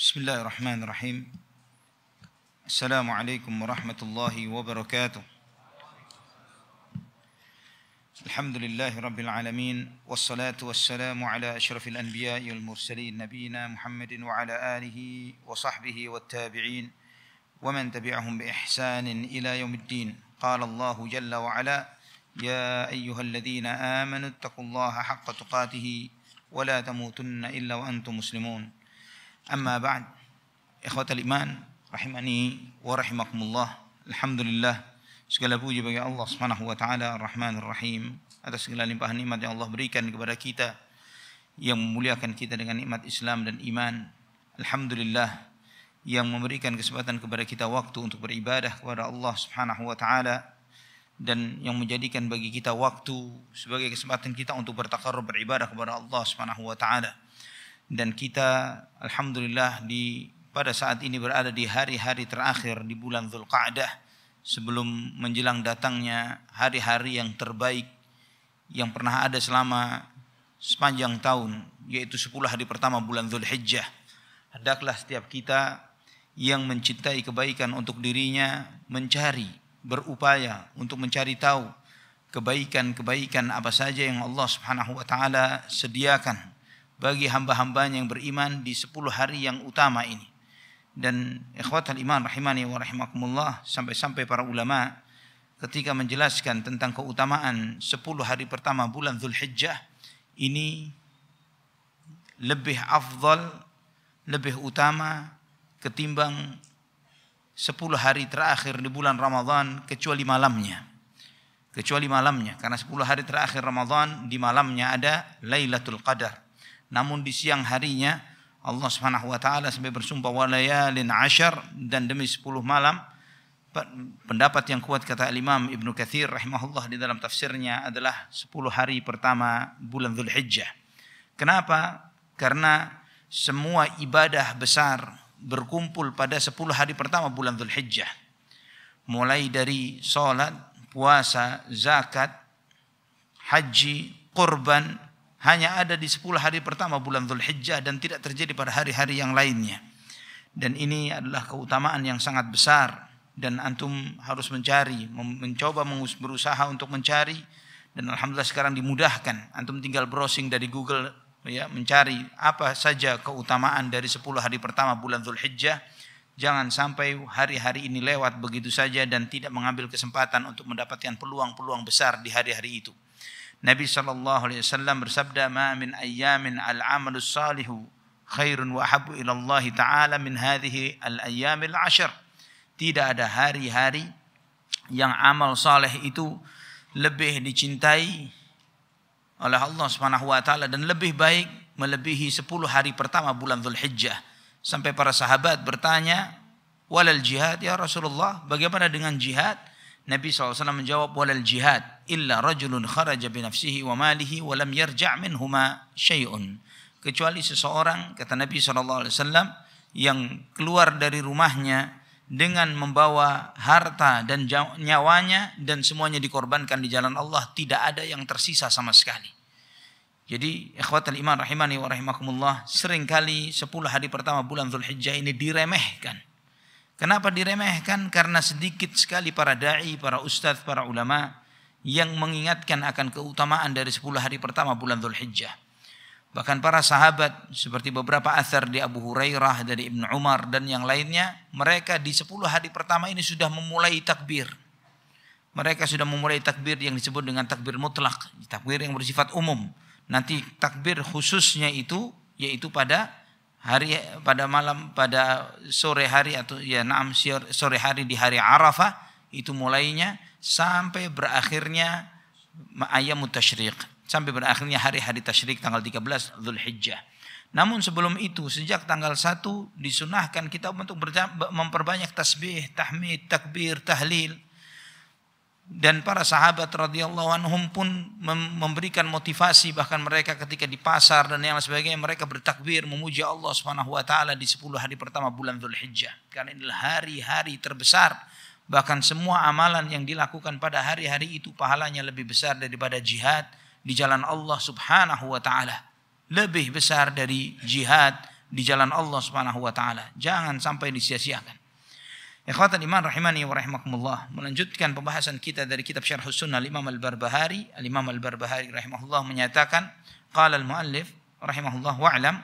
بسم الله الرحمن الرحيم السلام عليكم ورحمة الله وبركاته الحمد لله رب العالمين والصلاة والسلام على أشرف الأنبياء والمرسلين نبينا محمد وعلى آله وصحبه والتابعين ومن تبعهم بإحسان إلى يوم الدين قال الله جل وعلا يا أيها الذين آمنوا اتقوا الله حق تقاته ولا تموتن إلا وأنتم مسلمون Amma ba'd. Ikhwatal iman rahimani wa rahimakumullah. Alhamdulillah. Segala puji bagi Allah Subhanahu wa taala Ar-Rahmanir Rahim atas segala limpahan nikmat yang Allah berikan kepada kita yang memuliakan kita dengan nikmat Islam dan iman. Alhamdulillah yang memberikan kesempatan kepada kita waktu untuk beribadah kepada Allah Subhanahu wa taala dan yang menjadikan bagi kita waktu sebagai kesempatan kita untuk bertakarrub beribadah kepada Allah Subhanahu wa taala dan kita alhamdulillah di pada saat ini berada di hari-hari terakhir di bulan Zulqa'dah sebelum menjelang datangnya hari-hari yang terbaik yang pernah ada selama sepanjang tahun yaitu 10 hari pertama bulan Zulhijjah hendaklah setiap kita yang mencintai kebaikan untuk dirinya mencari berupaya untuk mencari tahu kebaikan-kebaikan apa saja yang Allah Subhanahu wa taala sediakan bagi hamba-hambanya yang beriman di sepuluh hari yang utama ini. Dan al iman rahimani wa rahimakumullah sampai-sampai para ulama ketika menjelaskan tentang keutamaan sepuluh hari pertama bulan Zulhijjah ini lebih afdal, lebih utama ketimbang sepuluh hari terakhir di bulan Ramadan kecuali malamnya. Kecuali malamnya karena sepuluh hari terakhir Ramadan di malamnya ada Lailatul Qadar. Namun di siang harinya Allah Subhanahu wa taala sampai bersumpah walayalin ashar dan demi 10 malam pendapat yang kuat kata Imam Ibnu Katsir rahimahullah di dalam tafsirnya adalah 10 hari pertama bulan Zulhijjah. Kenapa? Karena semua ibadah besar berkumpul pada 10 hari pertama bulan Zulhijjah. Mulai dari salat, puasa, zakat, haji, kurban, hanya ada di 10 hari pertama bulan Zulhijjah dan tidak terjadi pada hari-hari yang lainnya. Dan ini adalah keutamaan yang sangat besar dan antum harus mencari, mencoba berusaha untuk mencari dan alhamdulillah sekarang dimudahkan. Antum tinggal browsing dari Google ya mencari apa saja keutamaan dari 10 hari pertama bulan Zulhijjah. Jangan sampai hari-hari ini lewat begitu saja dan tidak mengambil kesempatan untuk mendapatkan peluang-peluang besar di hari-hari itu. Nabi sallallahu alaihi wasallam bersabda, "Ma min ayyamin al-amalus salihu khairun wa habbu ila Allah taala min hadhihi al-ayyamil ashr. Tidak ada hari-hari yang amal saleh itu lebih dicintai oleh Allah Subhanahu wa taala dan lebih baik melebihi 10 hari pertama bulan Zulhijjah sampai para sahabat bertanya walal jihad ya Rasulullah bagaimana dengan jihad Nabi SAW menjawab walal jihad illa rajulun kharaja binafsihi nafsihi wa malihi wa lam yarja' minhuma syai'un. Kecuali seseorang kata Nabi SAW yang keluar dari rumahnya dengan membawa harta dan nyawanya dan semuanya dikorbankan di jalan Allah tidak ada yang tersisa sama sekali. Jadi ikhwatal iman rahimani wa rahimakumullah seringkali 10 hari pertama bulan Zulhijjah ini diremehkan Kenapa diremehkan? Karena sedikit sekali para da'i, para ustadz, para ulama yang mengingatkan akan keutamaan dari 10 hari pertama bulan Dhul Hijjah. Bahkan para sahabat seperti beberapa athar di Abu Hurairah, dari Ibn Umar dan yang lainnya, mereka di 10 hari pertama ini sudah memulai takbir. Mereka sudah memulai takbir yang disebut dengan takbir mutlak, takbir yang bersifat umum. Nanti takbir khususnya itu yaitu pada hari pada malam pada sore hari atau ya naam sore hari di hari Arafah itu mulainya sampai berakhirnya ayam mutasyrik sampai berakhirnya hari-hari tasyrik tanggal 13 Zulhijjah. Namun sebelum itu sejak tanggal 1 disunahkan kita untuk memperbanyak tasbih, tahmid, takbir, tahlil dan para sahabat radhiyallahu anhum pun memberikan motivasi bahkan mereka ketika di pasar dan yang sebagainya mereka bertakbir memuji Allah Subhanahu wa taala di 10 hari pertama bulan Zulhijjah karena inilah hari-hari terbesar bahkan semua amalan yang dilakukan pada hari-hari itu pahalanya lebih besar daripada jihad di jalan Allah Subhanahu wa taala lebih besar dari jihad di jalan Allah Subhanahu wa taala jangan sampai disia-siakan Ikhwatan iman rahimani wa rahimakumullah. Melanjutkan pembahasan kita dari kitab Syarh Sunnah Imam Al-Barbahari. Al-Imam Al-Barbahari rahimahullah menyatakan qala al-muallif rahimahullah wa alam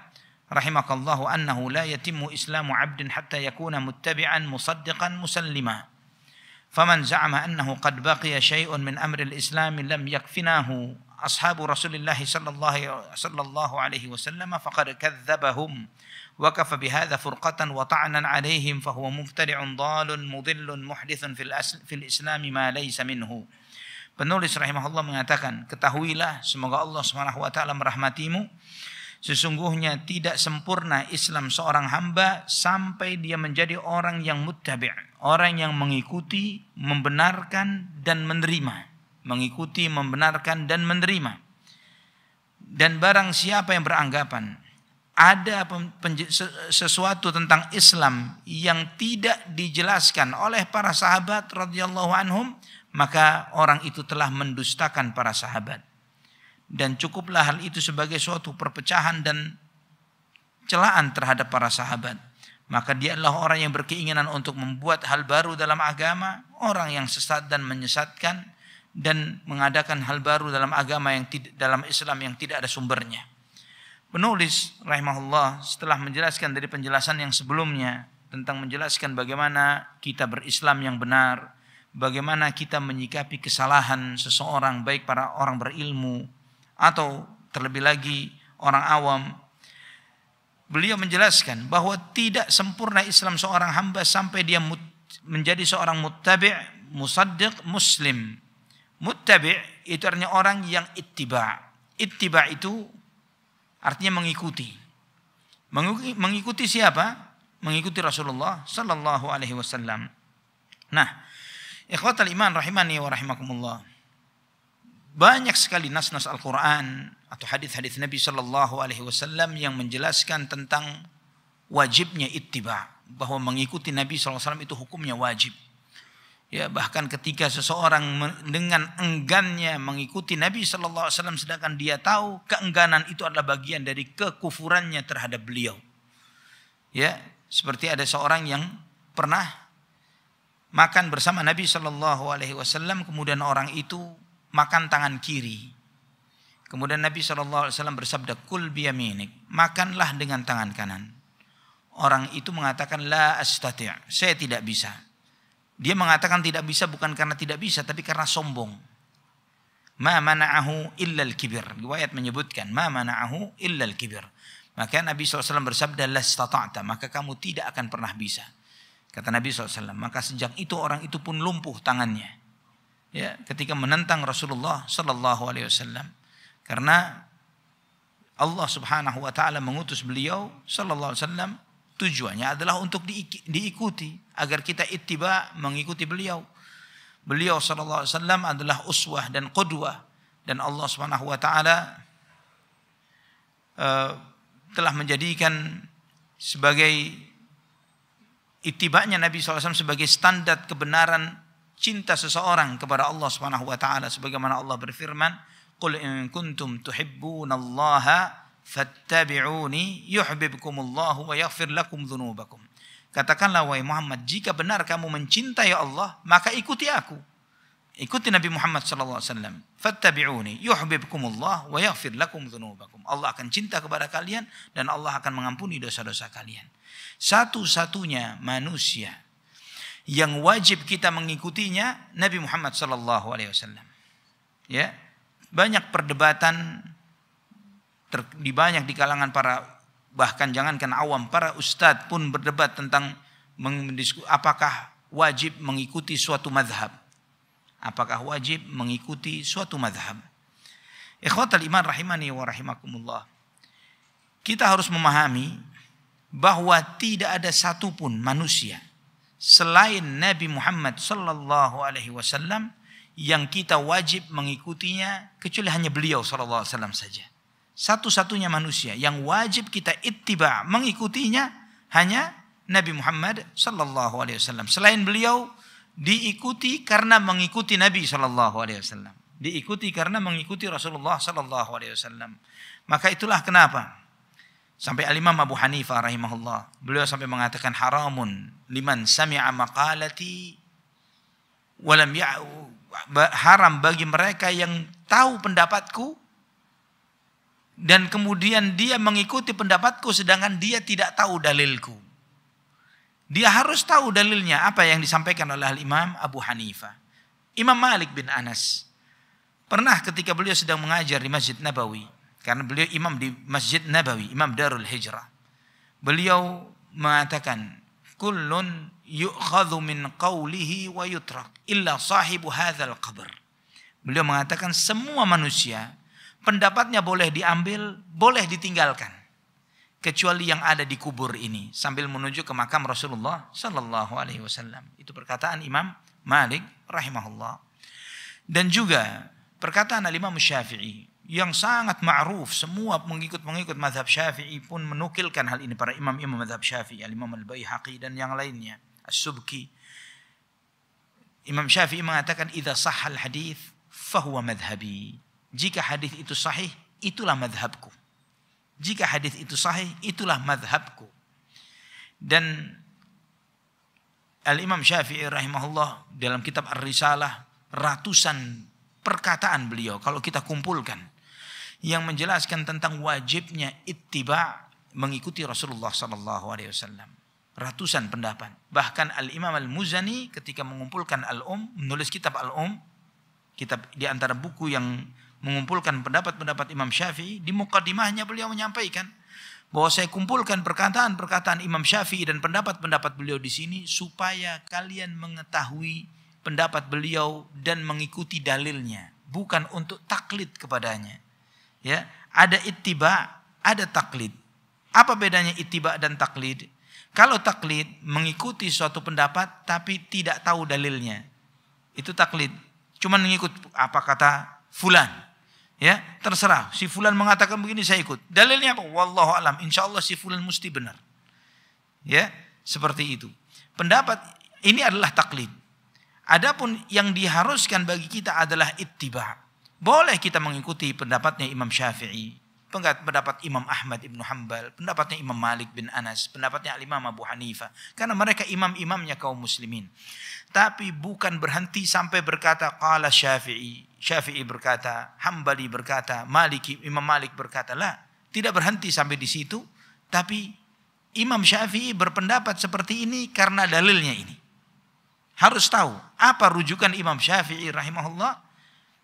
rahimakallahu annahu la yatimmu islamu 'abdin hatta yakuna muttabi'an musaddiqan musallima. فمن زعم أنه قد بقي شيء من أمر الإسلام لم يكفناه أصحاب رسول الله صلى الله صلى الله عليه وسلم فقد كذبهم وكف بهذا فرقة وطعنا عليهم فهو مبتدع ضال مضل محدث في, في الإسلام ما ليس منه Penulis rahimahullah mengatakan, ketahuilah semoga Allah Subhanahu wa taala merahmatimu. Sesungguhnya tidak sempurna Islam seorang hamba sampai dia menjadi orang yang muttabi', orang yang mengikuti, membenarkan dan menerima, mengikuti, membenarkan dan menerima. Dan barang siapa yang beranggapan ada sesuatu tentang Islam yang tidak dijelaskan oleh para sahabat radhiyallahu anhum maka orang itu telah mendustakan para sahabat dan cukuplah hal itu sebagai suatu perpecahan dan celaan terhadap para sahabat maka dia adalah orang yang berkeinginan untuk membuat hal baru dalam agama orang yang sesat dan menyesatkan dan mengadakan hal baru dalam agama yang tidak dalam Islam yang tidak ada sumbernya Penulis rahimahullah setelah menjelaskan dari penjelasan yang sebelumnya tentang menjelaskan bagaimana kita berislam yang benar, bagaimana kita menyikapi kesalahan seseorang baik para orang berilmu atau terlebih lagi orang awam. Beliau menjelaskan bahwa tidak sempurna Islam seorang hamba sampai dia menjadi seorang muttabi, musaddiq, muslim. Muttabi itu artinya orang yang ittiba. Ittiba itu Artinya mengikuti. Mengikuti siapa? Mengikuti Rasulullah sallallahu alaihi wasallam. Nah, ikhwatal iman rahimani wa rahimakumullah. Banyak sekali nas-nas Al-Qur'an atau hadis-hadis Nabi sallallahu alaihi wasallam yang menjelaskan tentang wajibnya ittiba, bahwa mengikuti Nabi sallallahu alaihi wasallam itu hukumnya wajib. Ya, bahkan ketika seseorang dengan enggannya mengikuti Nabi Shallallahu Alaihi Wasallam, sedangkan dia tahu keengganan itu adalah bagian dari kekufurannya terhadap beliau. Ya, seperti ada seorang yang pernah makan bersama Nabi Shallallahu Alaihi Wasallam, kemudian orang itu makan tangan kiri. Kemudian Nabi Shallallahu Alaihi Wasallam bersabda, "Kul biyaminik, makanlah dengan tangan kanan." Orang itu mengatakan, "La astati', saya tidak bisa." Dia mengatakan tidak bisa bukan karena tidak bisa tapi karena sombong. Ma mana'ahu illal kibir. Riwayat menyebutkan ma mana'ahu illal kibir. Maka Nabi SAW bersabda lastata'ta. Maka kamu tidak akan pernah bisa. Kata Nabi SAW. Maka sejak itu orang itu pun lumpuh tangannya. Ya, ketika menentang Rasulullah Sallallahu Alaihi Wasallam. Karena Allah Subhanahu Wa Taala mengutus beliau Sallallahu Alaihi Wasallam Tujuannya adalah untuk diikuti agar kita ittiba mengikuti beliau. Beliau sallallahu alaihi wasallam adalah uswah dan qudwah dan Allah Subhanahu wa taala uh, telah menjadikan sebagai ittibanya Nabi SAW sebagai standar kebenaran cinta seseorang kepada Allah Subhanahu wa taala sebagaimana Allah berfirman qul in kuntum tuhibbunallaha fattabi'uni yuhibbukumullahu wa yaghfir lakum dhunubakum. Katakanlah wahai Muhammad, jika benar kamu mencintai Allah, maka ikuti aku. Ikuti Nabi Muhammad sallallahu alaihi wasallam. Fattabi'uni yuhibbukumullah wa yaghfir lakum dhunubakum. Allah akan cinta kepada kalian dan Allah akan mengampuni dosa-dosa kalian. Satu-satunya manusia yang wajib kita mengikutinya Nabi Muhammad sallallahu alaihi wasallam. Ya. Banyak perdebatan ter, di banyak di kalangan para bahkan jangankan awam para ustadz pun berdebat tentang apakah wajib mengikuti suatu madhab apakah wajib mengikuti suatu madhab ikhwatal iman rahimani wa rahimakumullah kita harus memahami bahwa tidak ada satupun manusia selain Nabi Muhammad sallallahu alaihi wasallam yang kita wajib mengikutinya kecuali hanya beliau sallallahu alaihi wasallam saja satu-satunya manusia yang wajib kita ittiba mengikutinya hanya Nabi Muhammad sallallahu alaihi wasallam. Selain beliau diikuti karena mengikuti Nabi sallallahu alaihi wasallam, diikuti karena mengikuti Rasulullah sallallahu alaihi wasallam. Maka itulah kenapa sampai Al Imam Abu Hanifah rahimahullah, beliau sampai mengatakan haramun liman sami'a maqalati walam ya haram bagi mereka yang tahu pendapatku dan kemudian dia mengikuti pendapatku sedangkan dia tidak tahu dalilku. Dia harus tahu dalilnya apa yang disampaikan oleh Imam Abu Hanifah. Imam Malik bin Anas pernah ketika beliau sedang mengajar di Masjid Nabawi karena beliau imam di Masjid Nabawi, imam Darul Hijrah. Beliau mengatakan, "Kullun yu'khadhu min qawlihi wa yutrak illa sahibu hadzal qabr." Beliau mengatakan semua manusia pendapatnya boleh diambil, boleh ditinggalkan. Kecuali yang ada di kubur ini sambil menuju ke makam Rasulullah Sallallahu Alaihi Wasallam. Itu perkataan Imam Malik rahimahullah. Dan juga perkataan Al-Imam Syafi'i yang sangat ma'ruf semua pengikut-pengikut mazhab Syafi'i pun menukilkan hal ini para imam-imam mazhab Syafi'i, Al-Imam Al-Baihaqi dan yang lainnya, As-Subki. Imam Syafi'i mengatakan idza sahal hadis fahuwa madhhabi. Jika hadis itu sahih, itulah madhabku. Jika hadis itu sahih, itulah madhabku. Dan Al-Imam Syafi'i rahimahullah dalam kitab Ar-Risalah ratusan perkataan beliau kalau kita kumpulkan yang menjelaskan tentang wajibnya ittiba mengikuti Rasulullah sallallahu alaihi wasallam. Ratusan pendapat. Bahkan Al-Imam Al-Muzani ketika mengumpulkan Al-Um menulis kitab Al-Um kitab di antara buku yang mengumpulkan pendapat-pendapat Imam Syafi'i, di mukadimahnya beliau menyampaikan bahwa saya kumpulkan perkataan-perkataan Imam Syafi'i dan pendapat-pendapat beliau di sini supaya kalian mengetahui pendapat beliau dan mengikuti dalilnya, bukan untuk taklid kepadanya. Ya, ada ittiba, ada taklid. Apa bedanya ittiba dan taklid? Kalau taklid mengikuti suatu pendapat tapi tidak tahu dalilnya. Itu taklid. Cuman mengikut apa kata fulan. Ya, terserah. Si fulan mengatakan begini saya ikut. Dalilnya apa? Wallahu alam. Insya si fulan mesti benar. Ya, seperti itu. Pendapat ini adalah taklid. Adapun yang diharuskan bagi kita adalah ittiba. Boleh kita mengikuti pendapatnya Imam Syafi'i, pendapat Imam Ahmad ibnu Hanbal, pendapatnya Imam Malik bin Anas, pendapatnya Imam Abu Hanifah. Karena mereka imam-imamnya kaum muslimin. Tapi bukan berhenti sampai berkata qala Syafi'i. Syafi'i berkata, Hambali berkata, Maliki, Imam Malik berkata. Lah, tidak berhenti sampai di situ, tapi Imam Syafi'i berpendapat seperti ini karena dalilnya ini. Harus tahu apa rujukan Imam Syafi'i rahimahullah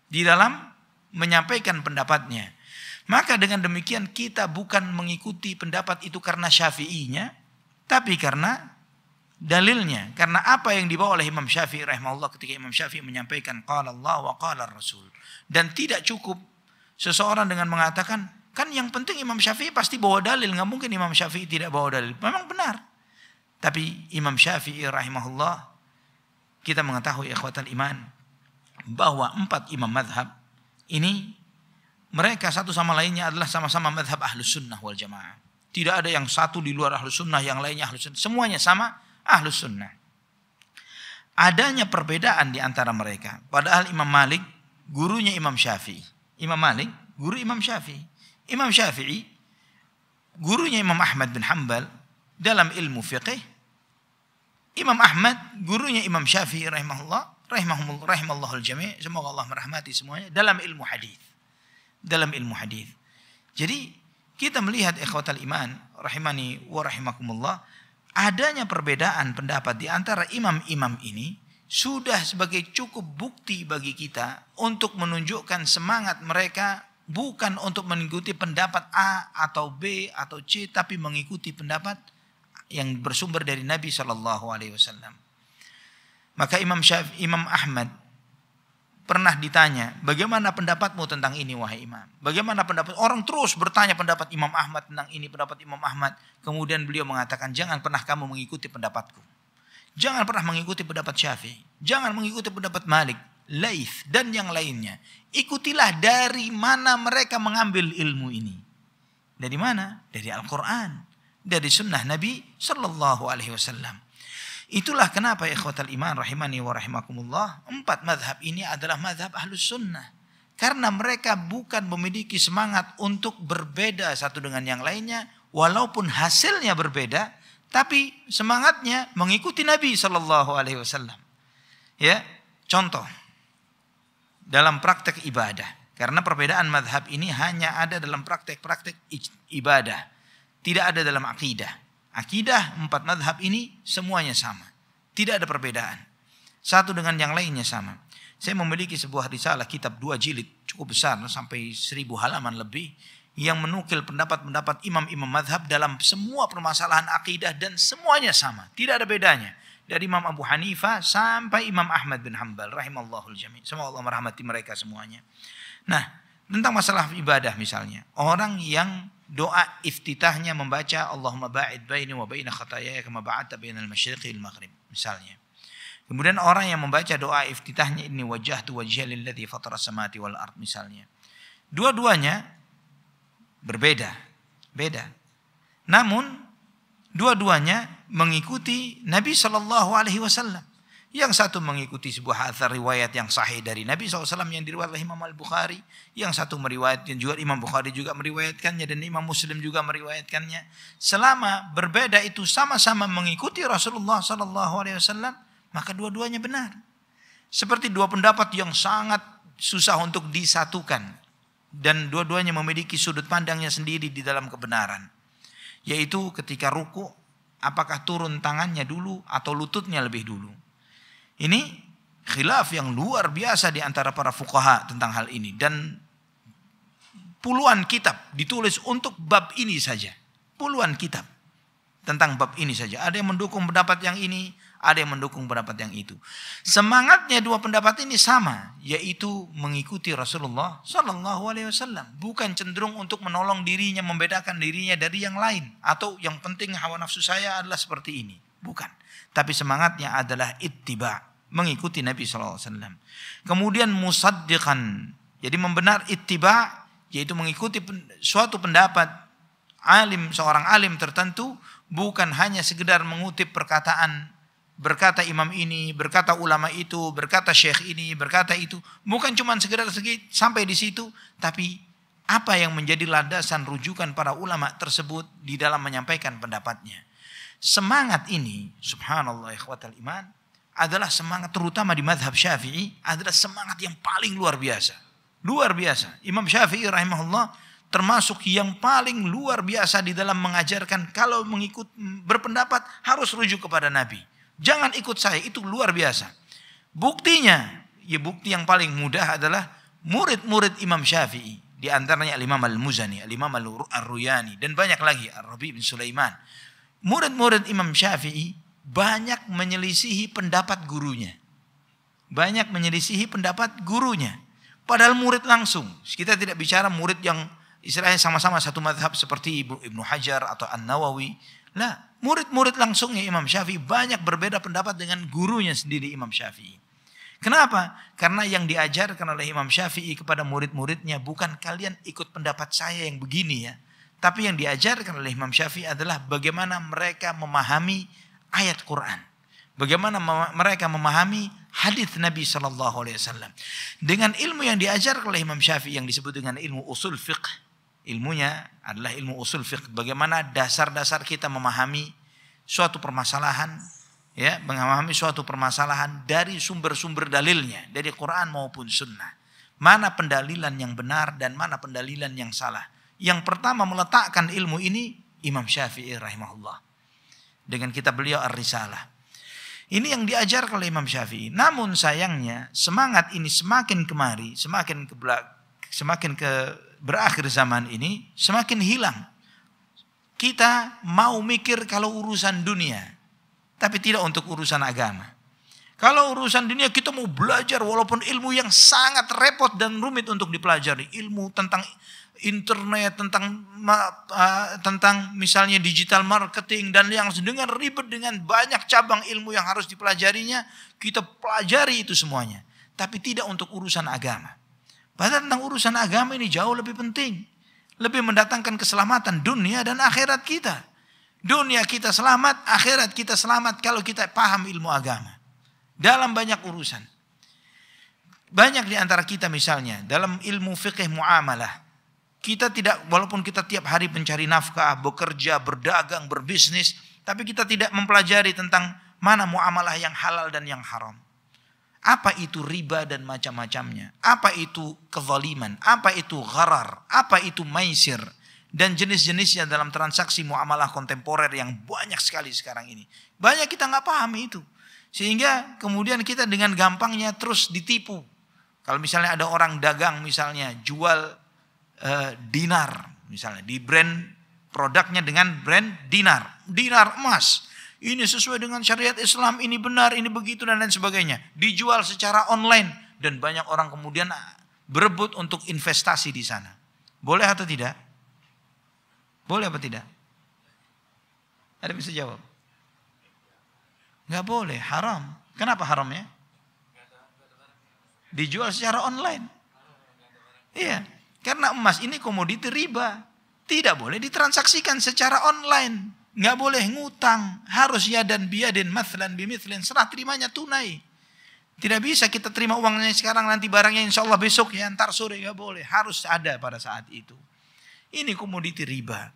di dalam menyampaikan pendapatnya. Maka dengan demikian kita bukan mengikuti pendapat itu karena syafi'inya, tapi karena dalilnya. Karena apa yang dibawa oleh Imam Syafi'i rahimahullah ketika Imam Syafi'i menyampaikan qala Allah wa qala Rasul. Dan tidak cukup seseorang dengan mengatakan, kan yang penting Imam Syafi'i pasti bawa dalil, nggak mungkin Imam Syafi'i tidak bawa dalil. Memang benar. Tapi Imam Syafi'i rahimahullah kita mengetahui ikhwatal iman bahwa empat imam madhab ini mereka satu sama lainnya adalah sama-sama madhab ahlus sunnah wal jamaah. Tidak ada yang satu di luar ahlus sunnah, yang lainnya ahlus sunnah. Semuanya sama ahlus sunnah. Adanya perbedaan di antara mereka. Padahal Imam Malik gurunya Imam Syafi'i. Imam Malik guru Imam Syafi'i. Imam Syafi'i gurunya Imam Ahmad bin Hambal dalam ilmu fiqih. Imam Ahmad gurunya Imam Syafi'i rahimahullah rahimahullah al jami' semoga Allah merahmati semuanya dalam ilmu hadis dalam ilmu hadis. Jadi kita melihat ikhwatal iman rahimani wa rahimakumullah adanya perbedaan pendapat di antara imam-imam ini sudah sebagai cukup bukti bagi kita untuk menunjukkan semangat mereka bukan untuk mengikuti pendapat A atau B atau C tapi mengikuti pendapat yang bersumber dari Nabi Shallallahu Alaihi Wasallam. Maka Imam Syaf, Imam Ahmad pernah ditanya, bagaimana pendapatmu tentang ini wahai imam? Bagaimana pendapat orang terus bertanya pendapat Imam Ahmad tentang ini, pendapat Imam Ahmad. Kemudian beliau mengatakan, jangan pernah kamu mengikuti pendapatku. Jangan pernah mengikuti pendapat Syafi'i. Jangan mengikuti pendapat Malik, Laith, dan yang lainnya. Ikutilah dari mana mereka mengambil ilmu ini. Dari mana? Dari Al-Quran. Dari sunnah Nabi Sallallahu Alaihi Wasallam. Itulah kenapa ikhwatal iman rahimani wa rahimakumullah. Empat madhab ini adalah madhab ahlus sunnah. Karena mereka bukan memiliki semangat untuk berbeda satu dengan yang lainnya. Walaupun hasilnya berbeda. Tapi semangatnya mengikuti Nabi saw. Ya, contoh dalam praktek ibadah. Karena perbedaan madhab ini hanya ada dalam praktek-praktek ibadah. Tidak ada dalam akidah. Akidah empat madhab ini semuanya sama. Tidak ada perbedaan. Satu dengan yang lainnya sama. Saya memiliki sebuah risalah kitab dua jilid cukup besar sampai seribu halaman lebih yang menukil pendapat-pendapat imam-imam madhab dalam semua permasalahan akidah dan semuanya sama. Tidak ada bedanya. Dari Imam Abu Hanifah sampai Imam Ahmad bin Hanbal rahimallahul jami. Semoga Allah merahmati mereka semuanya. Nah, tentang masalah ibadah misalnya. Orang yang doa iftitahnya membaca Allahumma ba'id baini wa baina khatayaya kama ba'adta bainal masyriqi wal maghrib misalnya. Kemudian orang yang membaca doa iftitahnya ini wajah wajhiya lilladzi fatara samati wal ard misalnya. Dua-duanya berbeda, beda. Namun dua-duanya mengikuti Nabi Shallallahu alaihi wasallam. Yang satu mengikuti sebuah hadis riwayat yang sahih dari Nabi SAW yang diriwayat oleh Imam Al-Bukhari. Yang satu meriwayatkan juga Imam Bukhari juga meriwayatkannya dan Imam Muslim juga meriwayatkannya. Selama berbeda itu sama-sama mengikuti Rasulullah SAW maka dua-duanya benar. Seperti dua pendapat yang sangat susah untuk disatukan. Dan dua-duanya memiliki sudut pandangnya sendiri di dalam kebenaran. Yaitu ketika ruku apakah turun tangannya dulu atau lututnya lebih dulu. Ini khilaf yang luar biasa di antara para fukaha tentang hal ini dan puluhan kitab ditulis untuk bab ini saja. Puluhan kitab tentang bab ini saja. Ada yang mendukung pendapat yang ini, ada yang mendukung pendapat yang itu. Semangatnya dua pendapat ini sama, yaitu mengikuti Rasulullah Shallallahu Alaihi Wasallam, bukan cenderung untuk menolong dirinya, membedakan dirinya dari yang lain, atau yang penting hawa nafsu saya adalah seperti ini, bukan. Tapi semangatnya adalah ittiba, mengikuti Nabi Shallallahu Alaihi Wasallam. Kemudian musaddiqan, jadi membenar ittiba, yaitu mengikuti suatu pendapat alim, seorang alim tertentu, bukan hanya sekedar mengutip perkataan berkata imam ini, berkata ulama itu, berkata syekh ini, berkata itu, bukan cuma sekedar segi, sampai di situ, tapi apa yang menjadi landasan rujukan para ulama tersebut di dalam menyampaikan pendapatnya semangat ini, subhanallah ikhwatal iman, adalah semangat terutama di madhab syafi'i, adalah semangat yang paling luar biasa. Luar biasa. Imam Syafi'i rahimahullah termasuk yang paling luar biasa di dalam mengajarkan kalau mengikut berpendapat harus rujuk kepada Nabi. Jangan ikut saya, itu luar biasa. Buktinya, ya bukti yang paling mudah adalah murid-murid Imam Syafi'i. Di antaranya Al-Imam Al-Muzani, Al-Imam Al-Ruyani, dan banyak lagi, Al rabi bin Sulaiman murid-murid Imam Syafi'i banyak menyelisihi pendapat gurunya. Banyak menyelisihi pendapat gurunya. Padahal murid langsung. Kita tidak bicara murid yang istilahnya sama-sama satu madhab seperti Ibnu Hajar atau An-Nawawi. Lah, murid-murid langsungnya Imam Syafi'i banyak berbeda pendapat dengan gurunya sendiri Imam Syafi'i. Kenapa? Karena yang diajarkan oleh Imam Syafi'i kepada murid-muridnya bukan kalian ikut pendapat saya yang begini ya. Tapi yang diajarkan oleh Imam Syafi'i adalah bagaimana mereka memahami ayat Quran. Bagaimana mereka memahami hadis Nabi Shallallahu Alaihi Wasallam dengan ilmu yang diajar oleh Imam Syafi'i yang disebut dengan ilmu usul fiqh ilmunya adalah ilmu usul fiqh bagaimana dasar-dasar kita memahami suatu permasalahan ya memahami suatu permasalahan dari sumber-sumber dalilnya dari Quran maupun Sunnah mana pendalilan yang benar dan mana pendalilan yang salah yang pertama meletakkan ilmu ini Imam Syafi'i rahimahullah. Dengan kita beliau Ar-Risalah. Ini yang diajar oleh Imam Syafi'i. Namun sayangnya semangat ini semakin kemari, semakin ke semakin ke berakhir zaman ini semakin hilang. Kita mau mikir kalau urusan dunia, tapi tidak untuk urusan agama. Kalau urusan dunia kita mau belajar walaupun ilmu yang sangat repot dan rumit untuk dipelajari, ilmu tentang internet, tentang ah, tentang misalnya digital marketing dan yang dengan ribet dengan banyak cabang ilmu yang harus dipelajarinya, kita pelajari itu semuanya, tapi tidak untuk urusan agama. Padahal tentang urusan agama ini jauh lebih penting. Lebih mendatangkan keselamatan dunia dan akhirat kita. Dunia kita selamat, akhirat kita selamat kalau kita paham ilmu agama dalam banyak urusan. Banyak di antara kita misalnya dalam ilmu fikih muamalah kita tidak walaupun kita tiap hari mencari nafkah, bekerja, berdagang, berbisnis, tapi kita tidak mempelajari tentang mana muamalah yang halal dan yang haram. Apa itu riba dan macam-macamnya? Apa itu kezaliman? Apa itu gharar? Apa itu maisir? Dan jenis-jenisnya dalam transaksi muamalah kontemporer yang banyak sekali sekarang ini. Banyak kita nggak paham itu. Sehingga kemudian kita dengan gampangnya terus ditipu. Kalau misalnya ada orang dagang misalnya jual eh, dinar misalnya di brand produknya dengan brand dinar, dinar emas. Ini sesuai dengan syariat Islam, ini benar, ini begitu dan lain sebagainya. Dijual secara online dan banyak orang kemudian berebut untuk investasi di sana. Boleh atau tidak? Boleh atau tidak? Ada bisa jawab? Nggak boleh, haram. Kenapa haramnya? Dijual secara online. Iya, karena emas ini komoditi riba. Tidak boleh ditransaksikan secara online. Nggak boleh ngutang. Harus ya dan biadin mathlan bimithlin. Serah terimanya tunai. Tidak bisa kita terima uangnya sekarang nanti barangnya insya Allah besok ya ntar sore nggak boleh. Harus ada pada saat itu. Ini komoditi riba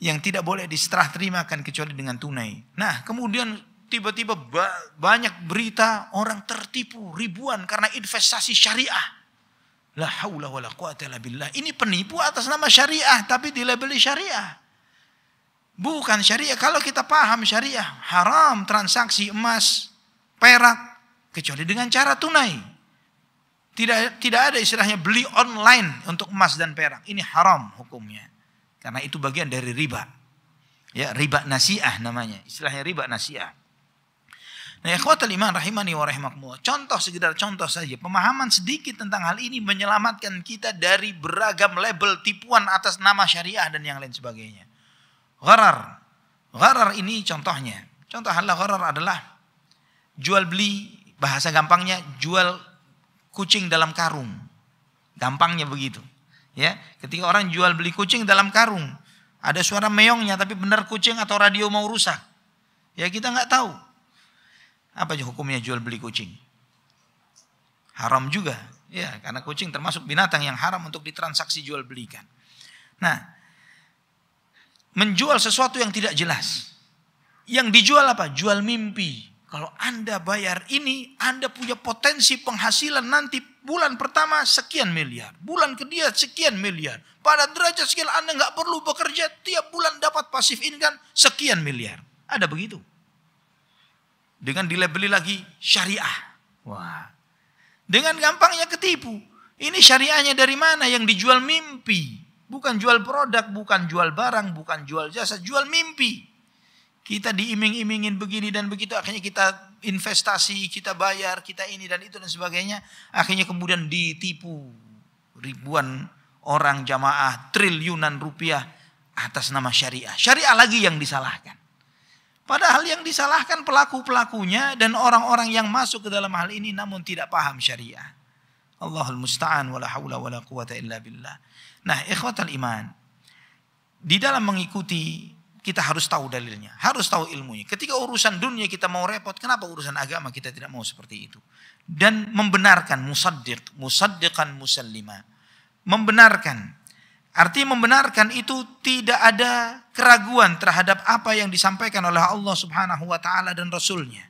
yang tidak boleh diserah terimakan kecuali dengan tunai. Nah kemudian tiba-tiba ba banyak berita orang tertipu ribuan karena investasi syariah. La haula wala quwata illa billah. Ini penipu atas nama syariah tapi dilabeli syariah. Bukan syariah. Kalau kita paham syariah, haram transaksi emas, perak kecuali dengan cara tunai. Tidak tidak ada istilahnya beli online untuk emas dan perak. Ini haram hukumnya. Karena itu bagian dari riba. Ya, riba nasiah namanya. Istilahnya riba nasiah. Nah, ikhwatul iman rahimani wa rahimakumullah. Contoh sekedar contoh saja, pemahaman sedikit tentang hal ini menyelamatkan kita dari beragam label tipuan atas nama syariah dan yang lain sebagainya. Gharar. Gharar ini contohnya. Contoh hal gharar adalah jual beli, bahasa gampangnya jual kucing dalam karung. Gampangnya begitu. Ya, ketika orang jual beli kucing dalam karung, ada suara meongnya tapi benar kucing atau radio mau rusak. Ya kita nggak tahu apa hukumnya jual beli kucing? Haram juga. Ya, karena kucing termasuk binatang yang haram untuk ditransaksi jual belikan. Nah, menjual sesuatu yang tidak jelas. Yang dijual apa? Jual mimpi. Kalau Anda bayar ini, Anda punya potensi penghasilan nanti bulan pertama sekian miliar. Bulan kedua sekian miliar. Pada derajat sekian Anda nggak perlu bekerja, tiap bulan dapat pasif income sekian miliar. Ada begitu. Dengan dilebeli lagi syariah. Wah. Dengan gampangnya ketipu. Ini syariahnya dari mana yang dijual mimpi. Bukan jual produk, bukan jual barang, bukan jual jasa, jual mimpi. Kita diiming-imingin begini dan begitu, akhirnya kita investasi, kita bayar, kita ini dan itu dan sebagainya. Akhirnya kemudian ditipu ribuan orang jamaah triliunan rupiah atas nama syariah. Syariah lagi yang disalahkan. Padahal yang disalahkan pelaku-pelakunya dan orang-orang yang masuk ke dalam hal ini namun tidak paham syariah. Allahul musta'an wala hawla wala quwata illa billah. Nah, ikhwatal iman. Di dalam mengikuti kita harus tahu dalilnya, harus tahu ilmunya. Ketika urusan dunia kita mau repot, kenapa urusan agama kita tidak mau seperti itu? Dan membenarkan musaddiq, musaddiqan musallima. Membenarkan. Arti membenarkan itu tidak ada keraguan terhadap apa yang disampaikan oleh Allah Subhanahu wa taala dan rasulnya.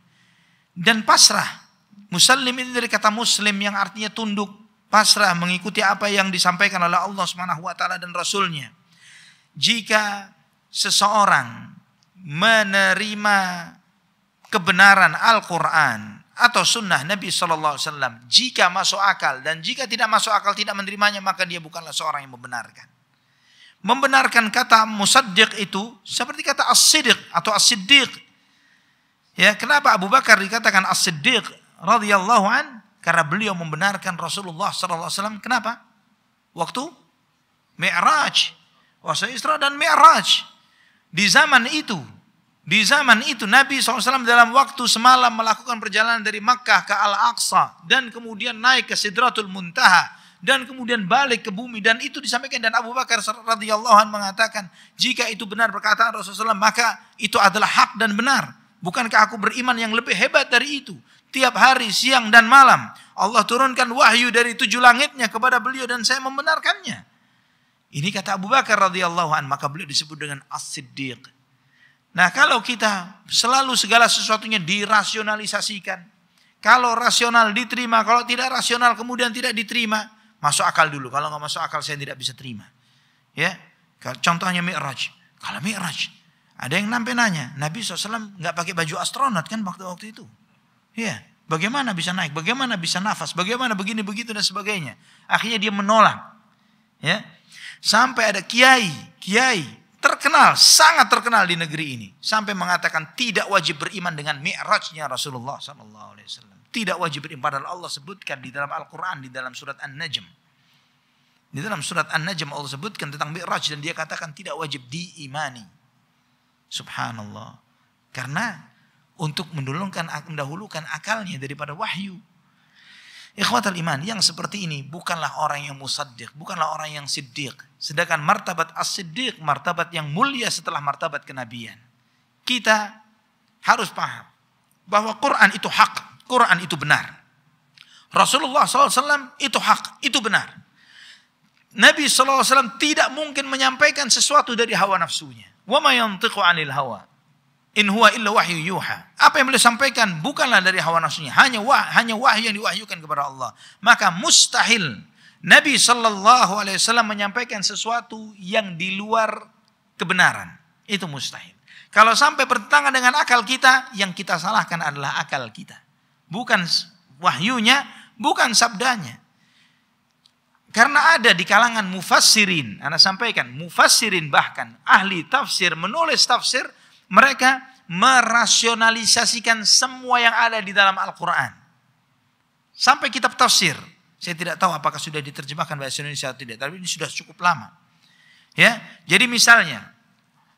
Dan pasrah. Muslim ini dari kata muslim yang artinya tunduk, pasrah mengikuti apa yang disampaikan oleh Allah Subhanahu wa taala dan rasulnya. Jika seseorang menerima kebenaran Al-Qur'an atau sunnah Nabi Shallallahu Alaihi Wasallam jika masuk akal dan jika tidak masuk akal tidak menerimanya maka dia bukanlah seorang yang membenarkan membenarkan kata musaddiq itu seperti kata as-siddiq atau as-siddiq. Ya, kenapa Abu Bakar dikatakan as-siddiq radhiyallahu an? Karena beliau membenarkan Rasulullah sallallahu alaihi wasallam. Kenapa? Waktu Mi'raj, waktu Isra dan Mi'raj. Di zaman itu, di zaman itu Nabi SAW dalam waktu semalam melakukan perjalanan dari Makkah ke Al-Aqsa dan kemudian naik ke Sidratul Muntaha dan kemudian balik ke bumi dan itu disampaikan dan Abu Bakar radhiyallahu anhu mengatakan jika itu benar perkataan Rasulullah maka itu adalah hak dan benar bukankah aku beriman yang lebih hebat dari itu tiap hari siang dan malam Allah turunkan wahyu dari tujuh langitnya kepada beliau dan saya membenarkannya ini kata Abu Bakar radhiyallahu anhu maka beliau disebut dengan as-siddiq nah kalau kita selalu segala sesuatunya dirasionalisasikan kalau rasional diterima, kalau tidak rasional kemudian tidak diterima, Masuk akal dulu. Kalau nggak masuk akal saya tidak bisa terima. Ya, contohnya Mi'raj. Kalau Mi'raj, ada yang sampai nanya, Nabi SAW nggak pakai baju astronot kan waktu waktu itu. Ya, bagaimana bisa naik? Bagaimana bisa nafas? Bagaimana begini begitu dan sebagainya? Akhirnya dia menolak. Ya, sampai ada kiai, kiai terkenal, sangat terkenal di negeri ini, sampai mengatakan tidak wajib beriman dengan mi'rajnya Rasulullah SAW tidak wajib beriman. Dan Allah sebutkan di dalam Al-Quran, di dalam surat An-Najm. Di dalam surat An-Najm Allah sebutkan tentang Mi'raj dan dia katakan tidak wajib diimani. Subhanallah. Karena untuk mendulungkan mendahulukan akalnya daripada wahyu. Ikhwatal iman yang seperti ini bukanlah orang yang musaddiq, bukanlah orang yang siddiq. Sedangkan martabat as-siddiq, martabat yang mulia setelah martabat kenabian. Kita harus paham bahwa Quran itu hak. Quran itu benar. Rasulullah SAW itu hak, itu benar. Nabi SAW tidak mungkin menyampaikan sesuatu dari hawa nafsunya. Wa ma yantiqu anil hawa. In huwa illa wahyu yuha. Apa yang boleh sampaikan bukanlah dari hawa nafsunya. Hanya wah, hanya wahyu yang diwahyukan kepada Allah. Maka mustahil Nabi SAW Alaihi Wasallam menyampaikan sesuatu yang di luar kebenaran. Itu mustahil. Kalau sampai bertentangan dengan akal kita, yang kita salahkan adalah akal kita bukan wahyunya, bukan sabdanya. Karena ada di kalangan mufassirin, Anda sampaikan, mufassirin bahkan ahli tafsir, menulis tafsir, mereka merasionalisasikan semua yang ada di dalam Al-Quran. Sampai kitab tafsir. Saya tidak tahu apakah sudah diterjemahkan bahasa Indonesia atau tidak, tapi ini sudah cukup lama. Ya, jadi misalnya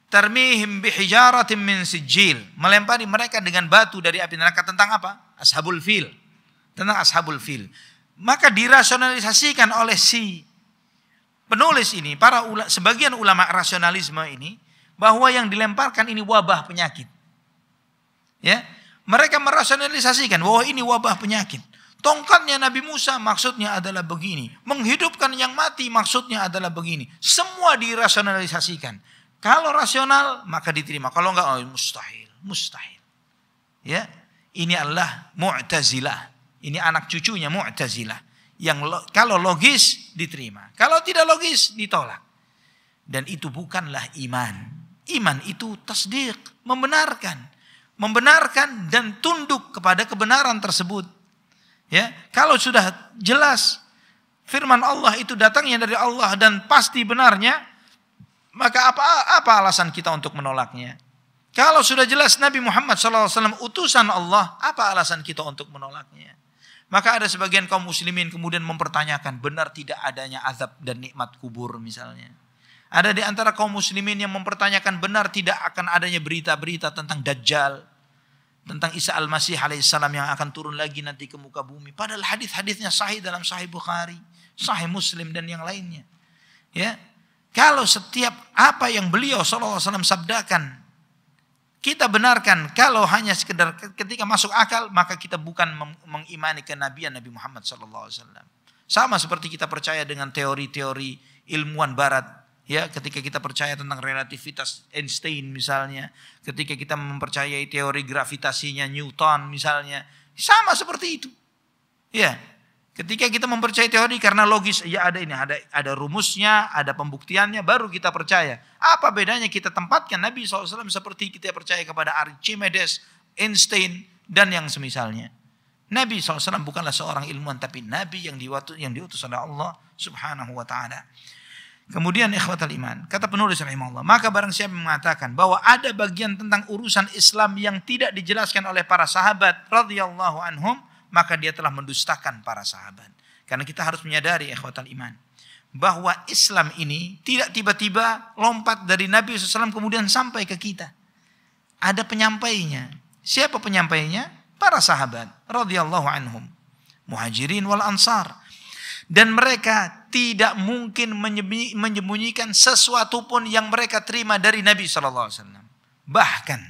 termihim bihijaratim min sijil, melempari mereka dengan batu dari api neraka tentang apa? ashabul fil, tentang ashabul fil. Maka dirasionalisasikan oleh si penulis ini, para ula, sebagian ulama rasionalisme ini, bahwa yang dilemparkan ini wabah penyakit. Ya, mereka merasionalisasikan bahwa ini wabah penyakit. Tongkatnya Nabi Musa maksudnya adalah begini. Menghidupkan yang mati maksudnya adalah begini. Semua dirasionalisasikan. Kalau rasional maka diterima. Kalau enggak oh, mustahil. Mustahil. Ya ini adalah Mu'tazilah. Ini anak cucunya Mu'tazilah. Yang lo, kalau logis diterima. Kalau tidak logis ditolak. Dan itu bukanlah iman. Iman itu tasdik, membenarkan. Membenarkan dan tunduk kepada kebenaran tersebut. Ya, Kalau sudah jelas firman Allah itu datangnya dari Allah dan pasti benarnya, maka apa, apa alasan kita untuk menolaknya? Kalau sudah jelas Nabi Muhammad SAW utusan Allah, apa alasan kita untuk menolaknya? Maka ada sebagian kaum muslimin kemudian mempertanyakan benar tidak adanya azab dan nikmat kubur misalnya. Ada di antara kaum muslimin yang mempertanyakan benar tidak akan adanya berita-berita tentang Dajjal. Tentang Isa Al-Masih alaihissalam yang akan turun lagi nanti ke muka bumi. Padahal hadis-hadisnya sahih dalam sahih Bukhari, sahih Muslim dan yang lainnya. Ya, Kalau setiap apa yang beliau SAW sabdakan kita benarkan kalau hanya sekedar ketika masuk akal maka kita bukan mengimani kenabian Nabi Muhammad SAW. Sama seperti kita percaya dengan teori-teori ilmuwan Barat, ya ketika kita percaya tentang relativitas Einstein misalnya, ketika kita mempercayai teori gravitasinya Newton misalnya, sama seperti itu, ya Ketika kita mempercayai teori karena logis, ya ada ini, ada ada rumusnya, ada pembuktiannya, baru kita percaya. Apa bedanya kita tempatkan Nabi SAW seperti kita percaya kepada Archimedes, Einstein, dan yang semisalnya. Nabi SAW bukanlah seorang ilmuwan, tapi Nabi yang diutus, yang diutus oleh Allah Subhanahu wa Ta'ala. Kemudian ikhwat iman, kata penulis Allah, maka barang siapa mengatakan bahwa ada bagian tentang urusan Islam yang tidak dijelaskan oleh para sahabat radhiyallahu anhum, maka dia telah mendustakan para sahabat. Karena kita harus menyadari ikhwatan iman. Bahwa Islam ini tidak tiba-tiba lompat dari Nabi SAW kemudian sampai ke kita. Ada penyampainya. Siapa penyampainya? Para sahabat. radhiyallahu anhum. Muhajirin wal ansar. Dan mereka tidak mungkin menyembunyikan sesuatu pun yang mereka terima dari Nabi SAW. Bahkan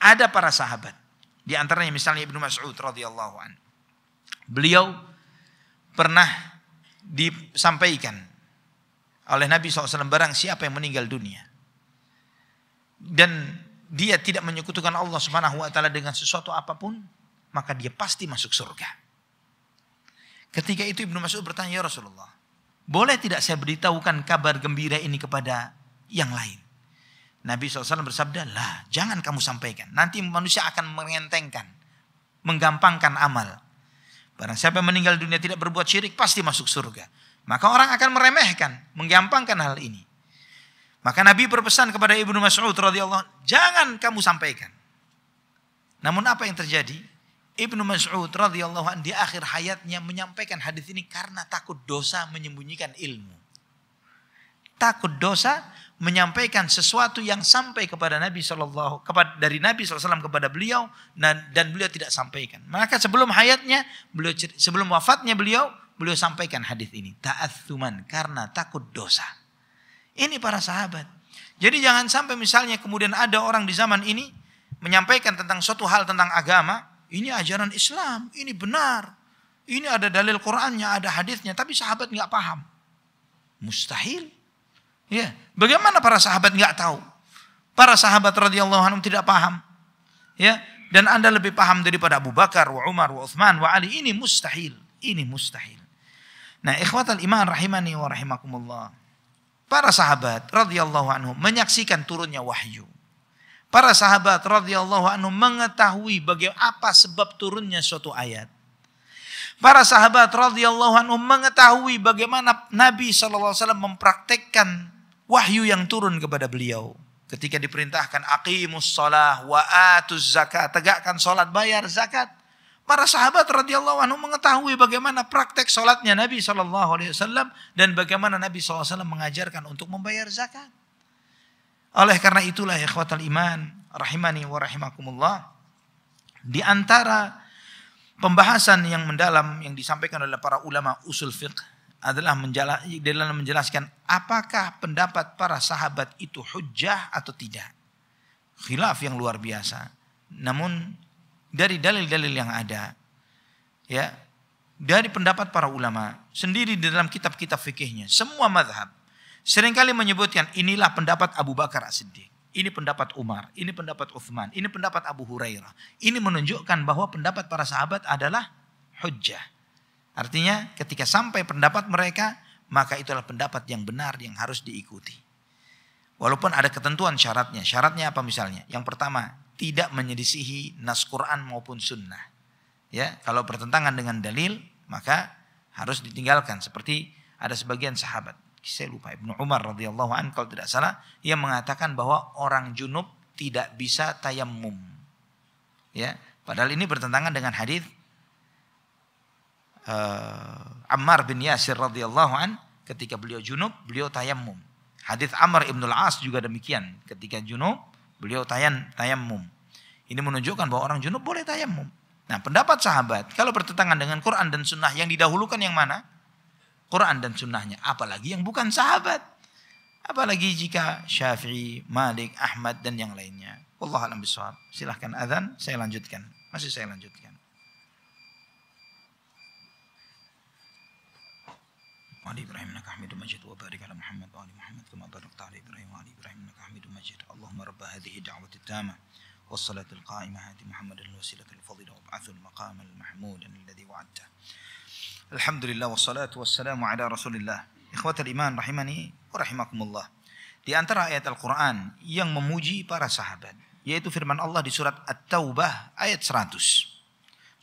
ada para sahabat. Di antaranya misalnya Ibnu Mas'ud radhiyallahu anhu Beliau pernah disampaikan oleh Nabi SAW barang siapa yang meninggal dunia. Dan dia tidak menyekutukan Allah Subhanahu wa taala dengan sesuatu apapun, maka dia pasti masuk surga. Ketika itu Ibnu Mas'ud bertanya, "Ya Rasulullah, boleh tidak saya beritahukan kabar gembira ini kepada yang lain?" Nabi SAW bersabda, lah jangan kamu sampaikan. Nanti manusia akan mengentengkan, menggampangkan amal. Barang siapa yang meninggal dunia tidak berbuat syirik pasti masuk surga. Maka orang akan meremehkan, menggampangkan hal ini. Maka Nabi berpesan kepada Ibnu Mas'ud radhiyallahu "Jangan kamu sampaikan." Namun apa yang terjadi? Ibnu Mas'ud radhiyallahu an di akhir hayatnya menyampaikan hadis ini karena takut dosa menyembunyikan ilmu. Takut dosa menyampaikan sesuatu yang sampai kepada Nabi Shallallahu kepada dari Nabi SAW kepada beliau dan, dan beliau tidak sampaikan. Maka sebelum hayatnya, beliau sebelum wafatnya beliau beliau sampaikan hadis ini tuman karena takut dosa. Ini para sahabat. Jadi jangan sampai misalnya kemudian ada orang di zaman ini menyampaikan tentang suatu hal tentang agama, ini ajaran Islam, ini benar. Ini ada dalil Qur'annya, ada hadisnya, tapi sahabat nggak paham. Mustahil. Ya, bagaimana para sahabat nggak tahu? Para sahabat radhiyallahu anhum tidak paham. Ya, dan Anda lebih paham daripada Abu Bakar, wa Umar, wa Uthman, wa Ali. Ini mustahil. Ini mustahil. Nah, ikhwatal iman rahimani wa rahimakumullah. Para sahabat radhiyallahu anhum menyaksikan turunnya wahyu. Para sahabat radhiyallahu anhu mengetahui bagaimana apa sebab turunnya suatu ayat. Para sahabat radhiyallahu anhu mengetahui bagaimana Nabi saw mempraktekkan wahyu yang turun kepada beliau. Ketika diperintahkan aqimus shalah wa atuz zakat, tegakkan salat, bayar zakat. Para sahabat radhiyallahu anhu mengetahui bagaimana praktek salatnya Nabi Shallallahu alaihi wasallam dan bagaimana Nabi SAW mengajarkan untuk membayar zakat. Oleh karena itulah ikhwatal iman rahimani wa rahimakumullah di antara pembahasan yang mendalam yang disampaikan oleh para ulama usul fiqh adalah menjelaskan, apakah pendapat para sahabat itu hujah atau tidak. Khilaf yang luar biasa. Namun dari dalil-dalil yang ada, ya dari pendapat para ulama sendiri di dalam kitab-kitab fikihnya, semua madhab seringkali menyebutkan inilah pendapat Abu Bakar As-Siddiq, ini pendapat Umar, ini pendapat Uthman, ini pendapat Abu Hurairah. Ini menunjukkan bahwa pendapat para sahabat adalah hujah. Artinya ketika sampai pendapat mereka, maka itulah pendapat yang benar yang harus diikuti. Walaupun ada ketentuan syaratnya. Syaratnya apa misalnya? Yang pertama, tidak menyedisihi nas Quran maupun sunnah. Ya, kalau bertentangan dengan dalil, maka harus ditinggalkan seperti ada sebagian sahabat saya lupa Ibnu Umar radhiyallahu an kalau tidak salah ia mengatakan bahwa orang junub tidak bisa tayamum. Ya, padahal ini bertentangan dengan hadis uh, Ammar bin Yasir radhiyallahu an ketika beliau junub beliau tayamum Hadis Amr ibnul as juga demikian ketika junub beliau tayan tayamum Ini menunjukkan bahwa orang junub boleh tayamum Nah, pendapat sahabat kalau bertentangan dengan Quran dan Sunnah yang didahulukan yang mana? Quran dan Sunnahnya, apalagi yang bukan sahabat. Apalagi jika Syafi'i, Malik, Ahmad dan yang lainnya. Allah a'lam bishawab. Silahkan azan, saya lanjutkan. Masih saya lanjutkan. وعلى إبراهيم إنك حميد مجيد وبارك على محمد وعلى محمد كما باركت على إبراهيم وعلى إبراهيم إنك حميد مجيد اللهم رب هذه الدعوة التامة والصلاة القائمة هات محمد الوسيلة الفضيلة وابعث المقام المحمود الذي وعدته الحمد لله والصلاة والسلام على رسول الله Ikhwatul iman rahimani wa rahimakumullah. Di antara ayat Al-Qur'an yang memuji para sahabat yaitu firman Allah di surat At-Taubah ayat 100.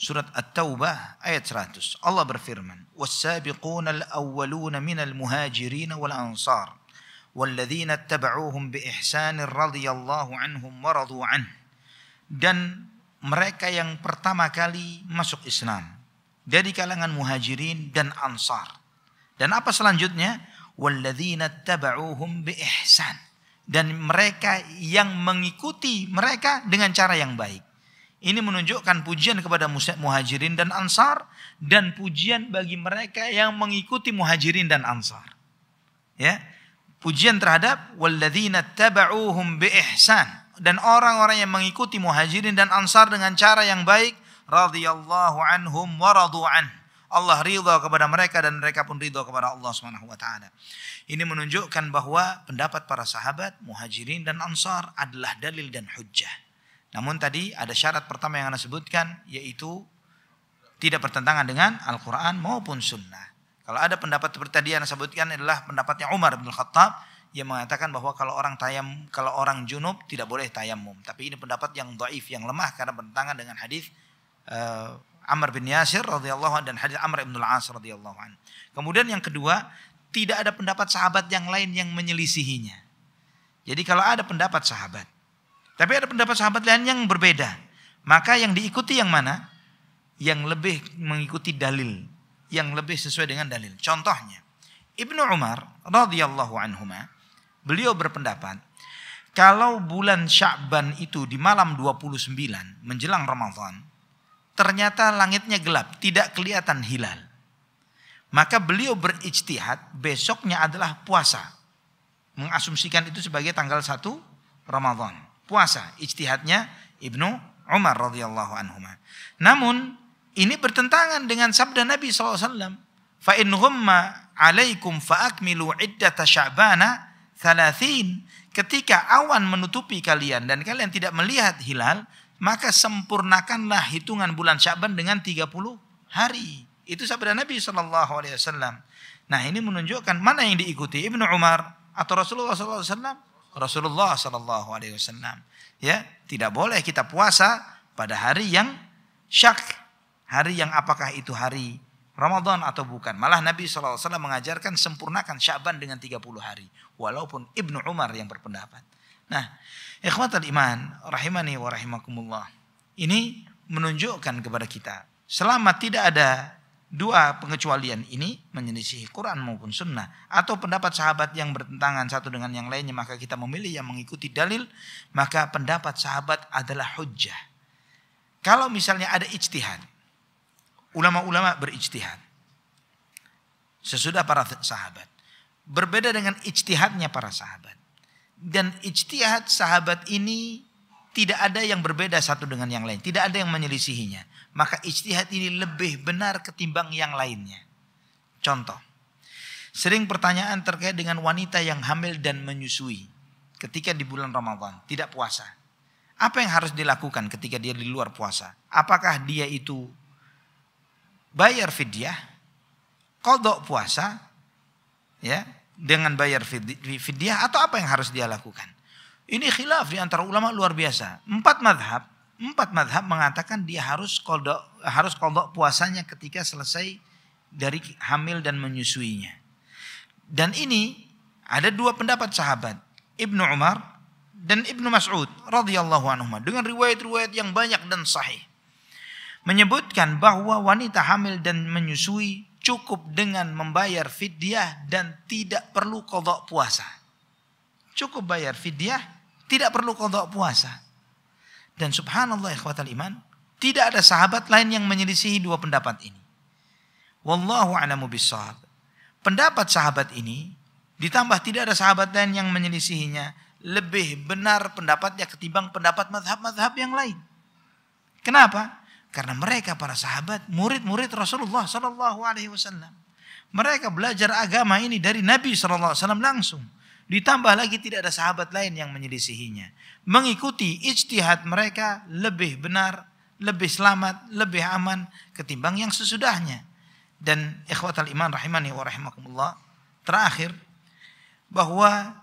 Surat At-Taubah ayat 100. Allah berfirman, was sabiqun al-awwaluna al muhajirin wal ansar والذين اتبعوهم بإحسان رضي الله عنهم ورضوا عنه dan mereka yang pertama kali masuk Islam dari kalangan muhajirin dan ansar dan apa selanjutnya walladzina tabauhum بإحسان. dan mereka yang mengikuti mereka dengan cara yang baik ini menunjukkan pujian kepada muhajirin dan ansar dan pujian bagi mereka yang mengikuti muhajirin dan ansar. Ya, pujian terhadap walladzina taba'uhum biihsan dan orang-orang yang mengikuti muhajirin dan ansar dengan cara yang baik radhiyallahu anhum wa Allah ridha kepada mereka dan mereka pun ridha kepada Allah Subhanahu wa taala. Ini menunjukkan bahwa pendapat para sahabat, muhajirin dan ansar adalah dalil dan hujjah. Namun tadi ada syarat pertama yang Anda sebutkan yaitu tidak bertentangan dengan Al-Quran maupun Sunnah. Kalau ada pendapat seperti tadi yang Anda sebutkan adalah pendapatnya Umar bin Khattab yang mengatakan bahwa kalau orang tayam kalau orang junub tidak boleh tayamum. Tapi ini pendapat yang doif yang lemah karena bertentangan dengan hadis uh, Amr bin Yasir radhiyallahu anhu dan hadis Amr bin Al-As radhiyallahu anhu. Kemudian yang kedua, tidak ada pendapat sahabat yang lain yang menyelisihinya. Jadi kalau ada pendapat sahabat tapi ada pendapat sahabat lain yang berbeda. Maka yang diikuti yang mana? Yang lebih mengikuti dalil, yang lebih sesuai dengan dalil. Contohnya, Ibnu Umar radhiyallahu anhuma, beliau berpendapat kalau bulan Sya'ban itu di malam 29 menjelang Ramadan, ternyata langitnya gelap, tidak kelihatan hilal. Maka beliau berijtihad besoknya adalah puasa. Mengasumsikan itu sebagai tanggal 1 Ramadan puasa. Ijtihadnya Ibnu Umar radhiyallahu anhu. Namun ini bertentangan dengan sabda Nabi SAW. Fa in humma alaikum fa akmilu iddata sya'bana thalathin. Ketika awan menutupi kalian dan kalian tidak melihat hilal, maka sempurnakanlah hitungan bulan Syaban dengan 30 hari. Itu sabda Nabi Shallallahu Alaihi Wasallam. Nah ini menunjukkan mana yang diikuti Ibnu Umar atau Rasulullah SAW Rasulullah Shallallahu Alaihi Wasallam. Ya, tidak boleh kita puasa pada hari yang syak, hari yang apakah itu hari Ramadan atau bukan. Malah Nabi SAW mengajarkan sempurnakan Syaban dengan 30 hari. Walaupun Ibnu Umar yang berpendapat. Nah, ikhwatul iman, rahimani wa rahimakumullah. Ini menunjukkan kepada kita. Selama tidak ada Dua pengecualian ini menyelisih Quran maupun sunnah atau pendapat sahabat yang bertentangan satu dengan yang lainnya maka kita memilih yang mengikuti dalil maka pendapat sahabat adalah hujjah. Kalau misalnya ada ijtihad, ulama-ulama berijtihad sesudah para sahabat. Berbeda dengan ijtihadnya para sahabat. Dan ijtihad sahabat ini tidak ada yang berbeda satu dengan yang lain. Tidak ada yang menyelisihinya maka ijtihad ini lebih benar ketimbang yang lainnya. Contoh, sering pertanyaan terkait dengan wanita yang hamil dan menyusui ketika di bulan Ramadan, tidak puasa. Apa yang harus dilakukan ketika dia di luar puasa? Apakah dia itu bayar fidyah, kodok puasa, ya dengan bayar fidyah atau apa yang harus dia lakukan? Ini khilaf di antara ulama luar biasa. Empat madhab Empat madhab mengatakan dia harus kodok, harus kodok puasanya ketika selesai dari hamil dan menyusuinya. Dan ini ada dua pendapat sahabat. Ibnu Umar dan Ibnu Mas'ud radhiyallahu anhu dengan riwayat-riwayat yang banyak dan sahih menyebutkan bahwa wanita hamil dan menyusui cukup dengan membayar fidyah dan tidak perlu kodok puasa. Cukup bayar fidyah, tidak perlu kodok puasa. Dan subhanallah ikhwatal iman, tidak ada sahabat lain yang menyelisihi dua pendapat ini. Wallahu a'lamu bissawab. Pendapat sahabat ini ditambah tidak ada sahabat lain yang menyelisihinya lebih benar pendapatnya ketimbang pendapat mazhab-mazhab yang lain. Kenapa? Karena mereka para sahabat, murid-murid Rasulullah Shallallahu Alaihi Wasallam. Mereka belajar agama ini dari Nabi Shallallahu Alaihi Wasallam langsung. Ditambah lagi tidak ada sahabat lain yang menyelisihinya. Mengikuti ijtihad mereka lebih benar, lebih selamat, lebih aman ketimbang yang sesudahnya. Dan ikhwatal iman rahimani wa rahimakumullah. Terakhir, bahwa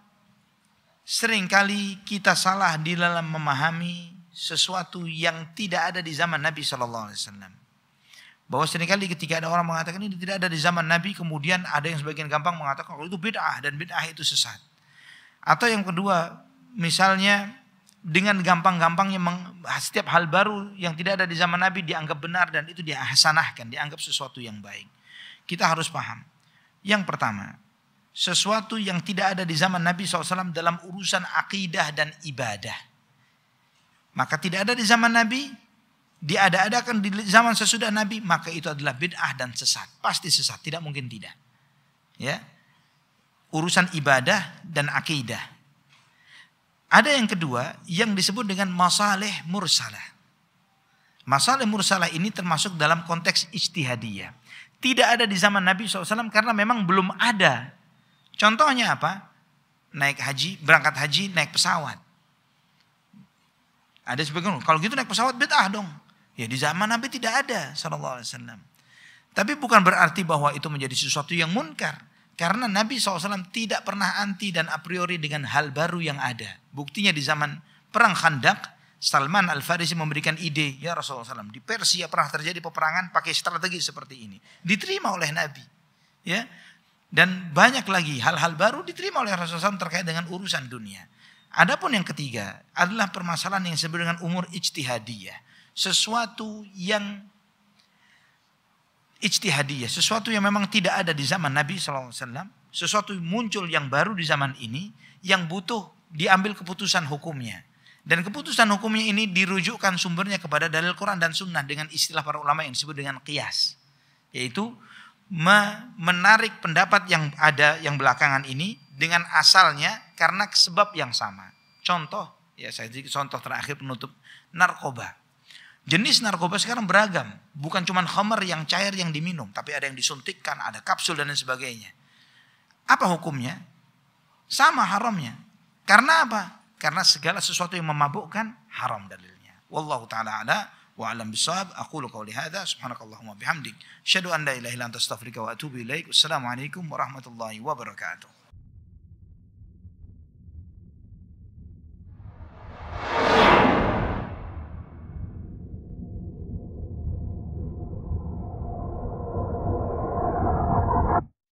seringkali kita salah di dalam memahami sesuatu yang tidak ada di zaman Nabi Shallallahu Alaihi Wasallam. Bahwa seringkali ketika ada orang mengatakan ini tidak ada di zaman Nabi, kemudian ada yang sebagian gampang mengatakan kalau oh, itu bid'ah dan bid'ah itu sesat. Atau yang kedua, misalnya dengan gampang-gampangnya setiap hal baru yang tidak ada di zaman Nabi dianggap benar dan itu dihasanahkan, dianggap sesuatu yang baik. Kita harus paham. Yang pertama, sesuatu yang tidak ada di zaman Nabi SAW dalam urusan akidah dan ibadah. Maka tidak ada di zaman Nabi, diada-adakan di zaman sesudah Nabi, maka itu adalah bid'ah dan sesat. Pasti sesat, tidak mungkin tidak. Ya, urusan ibadah dan akidah. Ada yang kedua yang disebut dengan masalih mursalah. Masalah mursalah ini termasuk dalam konteks istihadiyah. Tidak ada di zaman Nabi SAW karena memang belum ada. Contohnya apa? Naik haji, berangkat haji, naik pesawat. Ada sebagian, kalau gitu naik pesawat bid'ah dong. Ya di zaman Nabi tidak ada Sallallahu Tapi bukan berarti bahwa itu menjadi sesuatu yang munkar. Karena Nabi SAW tidak pernah anti dan a priori dengan hal baru yang ada. Buktinya di zaman perang Khandak, Salman Al-Farisi memberikan ide, ya Rasulullah SAW, di Persia pernah terjadi peperangan pakai strategi seperti ini. Diterima oleh Nabi. ya Dan banyak lagi hal-hal baru diterima oleh Rasulullah SAW terkait dengan urusan dunia. Adapun yang ketiga adalah permasalahan yang disebut dengan umur ijtihadiyah. Sesuatu yang ijtihadiyah, sesuatu yang memang tidak ada di zaman Nabi SAW, sesuatu muncul yang baru di zaman ini, yang butuh diambil keputusan hukumnya. Dan keputusan hukumnya ini dirujukkan sumbernya kepada dalil Quran dan sunnah dengan istilah para ulama yang disebut dengan kias. Yaitu menarik pendapat yang ada yang belakangan ini dengan asalnya karena sebab yang sama. Contoh, ya saya contoh terakhir penutup narkoba. Jenis narkoba sekarang beragam. Bukan cuma khamar yang cair yang diminum. Tapi ada yang disuntikkan, ada kapsul dan lain sebagainya. Apa hukumnya? Sama haramnya. Karena apa? Karena segala sesuatu yang memabukkan haram dalilnya. Wallahu ta'ala ala wa alam bisawab. Aku lukau lihada. Subhanakallahumma bihamdik. Syadu anda ilahi lantastafrika wa atubu ilaik. Wassalamualaikum warahmatullahi wabarakatuh.